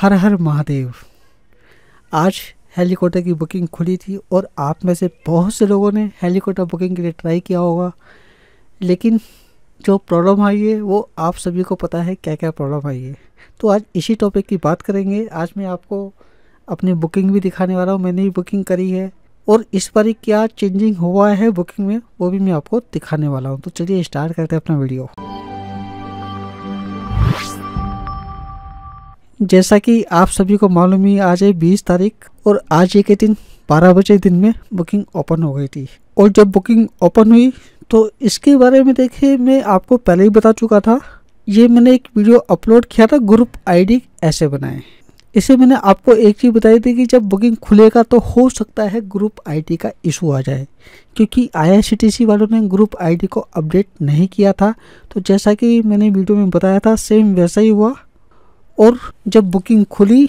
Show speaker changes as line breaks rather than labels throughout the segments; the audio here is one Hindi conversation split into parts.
हर हर महादेव आज हेलीकॉप्टर की बुकिंग खुली थी और आप में से बहुत से लोगों ने हेलीकॉप्टर बुकिंग के लिए ट्राई किया होगा लेकिन जो प्रॉब्लम आई है वो आप सभी को पता है क्या क्या प्रॉब्लम आई है तो आज इसी टॉपिक की बात करेंगे आज मैं आपको अपनी बुकिंग भी दिखाने वाला हूँ मैंने भी बुकिंग करी है और इस बार क्या चेंजिंग हुआ है बुकिंग में वो भी मैं आपको दिखाने वाला हूँ तो चलिए स्टार्ट करते हैं अपना वीडियो जैसा कि आप सभी को मालूम ही आज है बीस तारीख और आज ही के दिन बारह बजे दिन में बुकिंग ओपन हो गई थी और जब बुकिंग ओपन हुई तो इसके बारे में देखिए मैं आपको पहले ही बता चुका था ये मैंने एक वीडियो अपलोड किया था ग्रुप आईडी ऐसे बनाए इसे मैंने आपको एक चीज़ बताई थी कि जब बुकिंग खुलेगा तो हो सकता है ग्रुप आईडी का इशू आ जाए क्योंकि आईआरसीटीसी वालों ने ग्रुप आईडी को अपडेट नहीं किया था तो जैसा कि मैंने वीडियो में बताया था सेम वैसा ही हुआ और जब बुकिंग खुली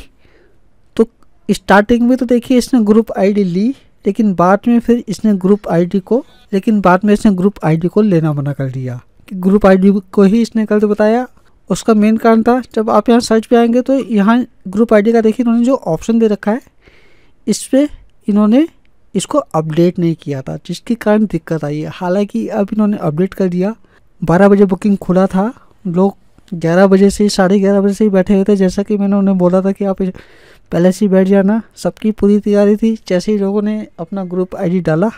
तो स्टार्टिंग में तो देखिए इसने ग्रुप आईडी ली लेकिन बाद में फिर इसने ग्रुप आईडी को लेकिन बाद में इसने ग्रुप आईडी को लेना मना कर दिया कि ग्रुप आईडी को ही इसने गलत बताया उसका मेन कारण था जब आप यहाँ सर्च पे आएंगे तो यहाँ ग्रुप आईडी का देखिए इन्होंने जो ऑप्शन दे रखा है इस पर इन्होंने इसको अपडेट नहीं किया था जिसके कारण दिक्कत आई है हालांकि अब इन्होंने अपडेट कर दिया बारह बजे बुकिंग खुला था लोग ग्यारह बजे से ही साढ़े ग्यारह बजे से ही बैठे हुए थे जैसा कि मैंने उन्हें बोला था कि आप पहले से ही बैठ जाना सबकी पूरी तैयारी थी जैसे ही लोगों ने अपना ग्रुप आईडी डाला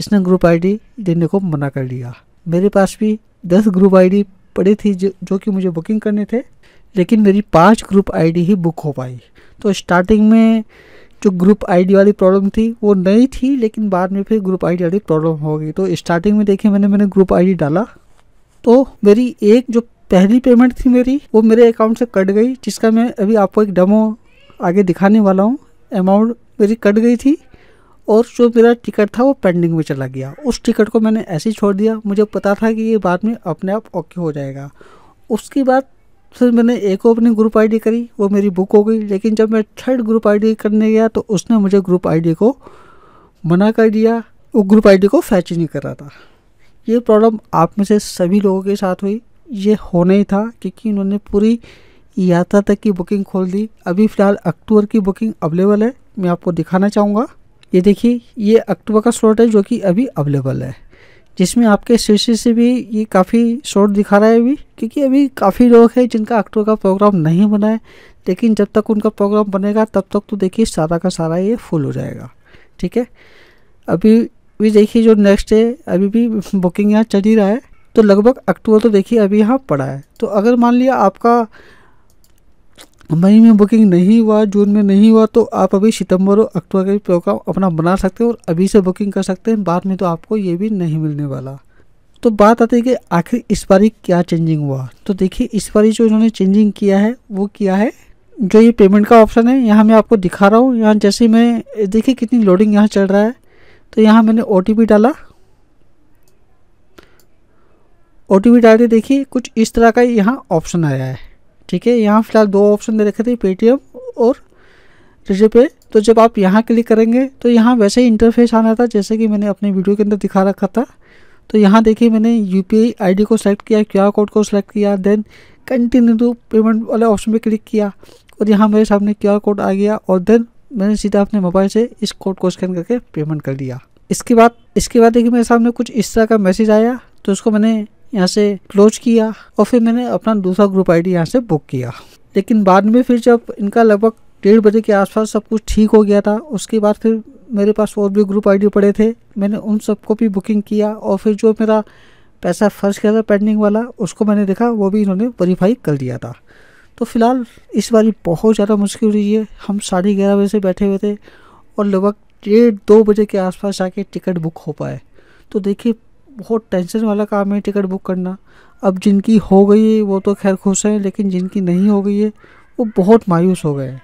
इसने ग्रुप आईडी देने को मना कर दिया मेरे पास भी दस ग्रुप आईडी पड़ी थी जो जो कि मुझे बुकिंग करने थे लेकिन मेरी पाँच ग्रुप आई ही बुक हो पाई तो स्टार्टिंग में जो ग्रुप आईडी वाली प्रॉब्लम थी वो नहीं थी लेकिन बाद में फिर ग्रुप आईडी वाली प्रॉब्लम हो गई तो स्टार्टिंग में देखिए मैंने मैंने ग्रुप आईडी डाला तो मेरी एक जो पहली पेमेंट थी मेरी वो मेरे अकाउंट से कट गई जिसका मैं अभी आपको एक डमो आगे दिखाने वाला हूँ अमाउंट मेरी कट गई थी और जो मेरा टिकट था वो पेंडिंग में चला गया उस टिकट को मैंने ऐसे ही छोड़ दिया मुझे पता था कि ये बाद में अपने आप ओके हो जाएगा उसके बाद फिर मैंने एक ओपनिंग ग्रुप आईडी करी वो मेरी बुक हो गई लेकिन जब मैं थर्ड ग्रुप आईडी करने गया तो उसने मुझे ग्रुप आईडी को मना कर दिया वो ग्रुप आईडी को फैच ही नहीं कर रहा था ये प्रॉब्लम आप में से सभी लोगों के साथ हुई ये होना ही था क्योंकि इन्होंने पूरी यात्रा तक की बुकिंग खोल दी अभी फ़िलहाल अक्टूबर की बुकिंग अवेलेबल है मैं आपको दिखाना चाहूँगा ये देखिए ये अक्टूबर का स्लॉट है जो कि अभी अवेलेबल है जिसमें आपके शीर्षे से भी ये काफ़ी शॉर्ट दिखा रहा है अभी क्योंकि अभी काफ़ी लोग हैं जिनका अक्टूबर का प्रोग्राम नहीं बना है लेकिन जब तक उनका प्रोग्राम बनेगा तब तक तो देखिए सारा का सारा ये फुल हो जाएगा ठीक है अभी भी देखिए जो नेक्स्ट है अभी भी बुकिंग यहाँ चल ही रहा है तो लगभग अक्टूबर तो देखिए अभी यहाँ पड़ा है तो अगर मान लिया आपका मई में बुकिंग नहीं हुआ जून में नहीं हुआ तो आप अभी सितंबर और अक्टूबर का भी प्रोग्राम अपना बना सकते हैं और अभी से बुकिंग कर सकते हैं बाद में तो आपको ये भी नहीं मिलने वाला तो बात आती है कि आखिर इस बारी क्या चेंजिंग हुआ तो देखिए इस बारी जो इन्होंने चेंजिंग किया है वो किया है जो ये पेमेंट का ऑप्शन है यहाँ मैं आपको दिखा रहा हूँ यहाँ जैसे मैं देखिए कितनी लोडिंग यहाँ चल रहा है तो यहाँ मैंने ओ डाला ओ टी पी डालते देखिए कुछ इस तरह का यहाँ ऑप्शन आया है ठीक है यहाँ फिलहाल दो ऑप्शन दे रखे थे पेटीएम और रिजे पे तो जब आप यहाँ क्लिक करेंगे तो यहाँ वैसे ही इंटरफेस आना था जैसे कि मैंने अपने वीडियो के अंदर दिखा रखा था तो यहाँ देखिए मैंने यू पी को सेलेक्ट किया क्यू कोड को सेलेक्ट किया देन कंटिन्यू टू पेमेंट वाले ऑप्शन पर क्लिक किया और यहाँ मेरे सामने क्यू कोड आ गया और देन मैंने सीधा अपने मोबाइल से इस कोड को स्कैन करके पेमेंट कर दिया इसके बाद इसके बाद देखिए मेरे सामने कुछ इस तरह का मैसेज आया तो उसको मैंने यहाँ से क्लोज किया और फिर मैंने अपना दूसरा ग्रुप आईडी यहाँ से बुक किया लेकिन बाद में फिर जब इनका लगभग डेढ़ बजे के आसपास सब कुछ ठीक हो गया था उसके बाद फिर मेरे पास और भी ग्रुप आईडी पड़े थे मैंने उन सबको भी बुकिंग किया और फिर जो मेरा पैसा फर्स्ट गया था पेंडिंग वाला उसको मैंने देखा वो भी इन्होंने वेरीफाई कर दिया था तो फिलहाल इस बार बहुत ज़्यादा मुश्किल हुई है हम साढ़े ग्यारह बजे से बैठे हुए थे और लगभग डेढ़ दो बजे के आसपास आके टिकट बुक हो पाए तो देखिए बहुत टेंशन वाला काम है टिकट बुक करना अब जिनकी हो गई है वो तो खैर खुश हैं लेकिन जिनकी नहीं हो गई है वो बहुत मायूस हो गए हैं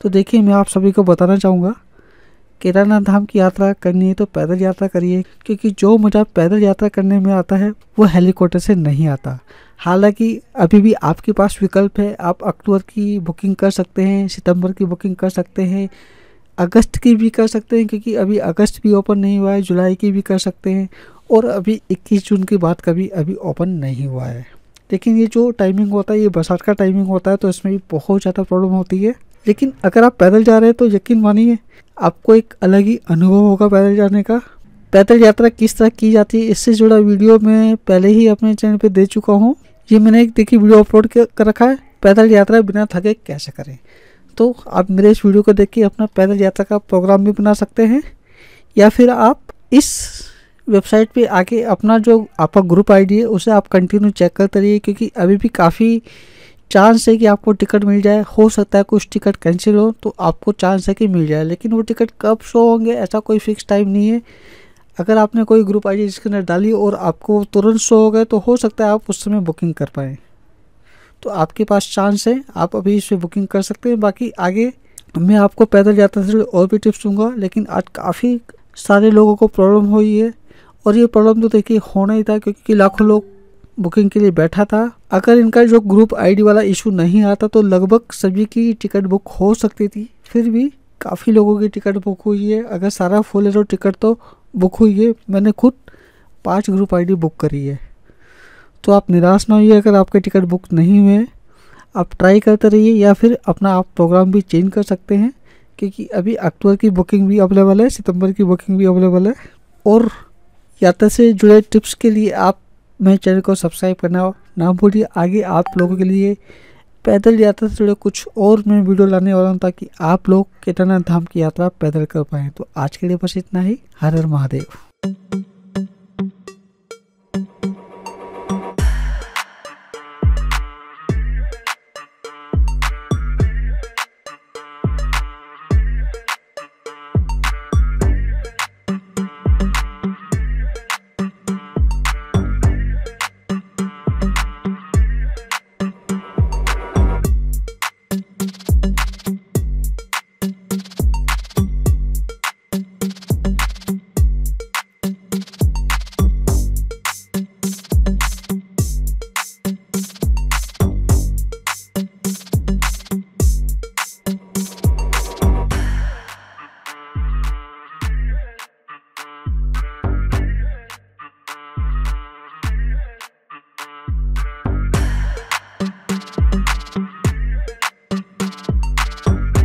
तो देखिए मैं आप सभी को बताना चाहूँगा केदारनाथ धाम की यात्रा करनी है तो पैदल यात्रा करिए क्योंकि जो मज़ा पैदल यात्रा करने में आता है वो हेलीकॉप्टर से नहीं आता हालांकि अभी भी आपके पास विकल्प है आप अक्टूबर की बुकिंग कर सकते हैं सितंबर की बुकिंग कर सकते हैं अगस्त की भी कर सकते हैं क्योंकि अभी अगस्त भी ओपन नहीं हुआ है जुलाई की भी कर सकते हैं और अभी 21 जून की बात कभी अभी ओपन नहीं हुआ है लेकिन ये जो टाइमिंग होता है ये बरसात का टाइमिंग होता है तो इसमें भी बहुत ज़्यादा प्रॉब्लम होती है लेकिन अगर आप पैदल जा रहे हैं तो यकीन मानिए आपको एक अलग ही अनुभव होगा पैदल जाने का पैदल यात्रा किस तरह की जाती है इससे जुड़ा वीडियो मैं पहले ही अपने चैनल पर दे चुका हूँ ये मैंने एक देखी वीडियो अपलोड कर रखा है पैदल यात्रा बिना थके कैसे करें तो आप मेरे इस वीडियो को देख के अपना पैदल यात्रा का प्रोग्राम भी बना सकते हैं या फिर आप इस वेबसाइट पे आके अपना जो आपका ग्रुप आईडी है उसे आप कंटिन्यू चेक करते रहिए क्योंकि अभी भी काफ़ी चांस है कि आपको टिकट मिल जाए हो सकता है कुछ टिकट कैंसिल हो तो आपको चांस है कि मिल जाए लेकिन वो टिकट कब शो होंगे ऐसा कोई फिक्स टाइम नहीं है अगर आपने कोई ग्रुप आईडी इसके अंदर डाली और आपको तुरंत शो हो गए तो हो सकता है आप उस समय बुकिंग कर पाएँ तो आपके पास चांस है आप अभी इस पर बुकिंग कर सकते हैं बाकी आगे मैं आपको पैदल यात्रा से और भी टिप्स दूंगा लेकिन आज काफ़ी सारे लोगों को प्रॉब्लम हुई है और ये प्रॉब्लम तो देखिए होना ही था क्योंकि लाखों लोग बुकिंग के लिए बैठा था अगर इनका जो ग्रुप आईडी वाला इशू नहीं आता तो लगभग सभी की टिकट बुक हो सकती थी फिर भी काफ़ी लोगों की टिकट बुक हुई है अगर सारा फुल टिकट तो बुक तो हुई है मैंने खुद पाँच ग्रुप आईडी बुक करी है तो आप निराश ना होइए अगर आपके टिकट बुक नहीं हुए आप ट्राई करते रहिए या फिर अपना आप प्रोग्राम भी चेंज कर सकते हैं क्योंकि अभी अक्टूबर की बुकिंग भी अवेलेबल है सितंबर की बुकिंग भी अवेलेबल है और यात्रा से जुड़े टिप्स के लिए आप मेरे चैनल को सब्सक्राइब करना ना भूलिए आगे आप लोगों के लिए पैदल यात्रा से जुड़े कुछ और मैं वीडियो लाने वाला हूँ ताकि आप लोग केदारनाथ धाम की यात्रा पैदल कर पाएँ तो आज के लिए बस इतना ही हर हर महादेव